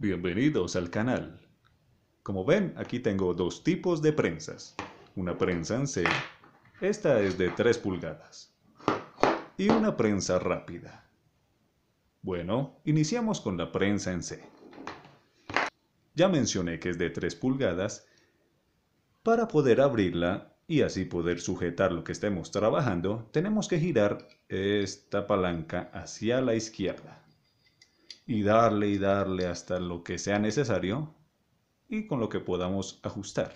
Bienvenidos al canal. Como ven, aquí tengo dos tipos de prensas. Una prensa en C, esta es de 3 pulgadas. Y una prensa rápida. Bueno, iniciamos con la prensa en C. Ya mencioné que es de 3 pulgadas para poder abrirla y así poder sujetar lo que estemos trabajando, tenemos que girar esta palanca hacia la izquierda y darle y darle hasta lo que sea necesario y con lo que podamos ajustar.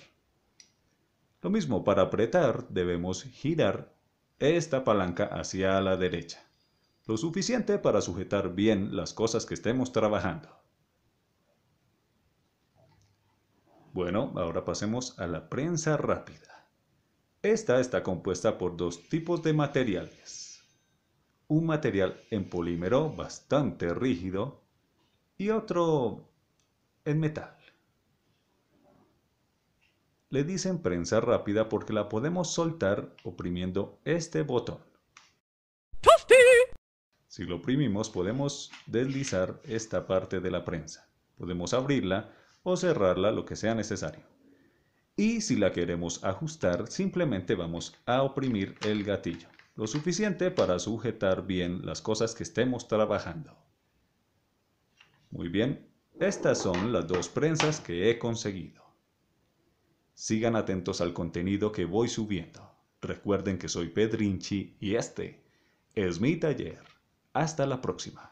Lo mismo para apretar debemos girar esta palanca hacia la derecha, lo suficiente para sujetar bien las cosas que estemos trabajando. Bueno, ahora pasemos a la prensa rápida. Esta está compuesta por dos tipos de materiales. Un material en polímero bastante rígido y otro en metal. Le dicen prensa rápida porque la podemos soltar oprimiendo este botón. Si lo oprimimos podemos deslizar esta parte de la prensa. Podemos abrirla o cerrarla lo que sea necesario. Y si la queremos ajustar, simplemente vamos a oprimir el gatillo, lo suficiente para sujetar bien las cosas que estemos trabajando. Muy bien, estas son las dos prensas que he conseguido. Sigan atentos al contenido que voy subiendo. Recuerden que soy Pedrinchi y este es mi taller. Hasta la próxima.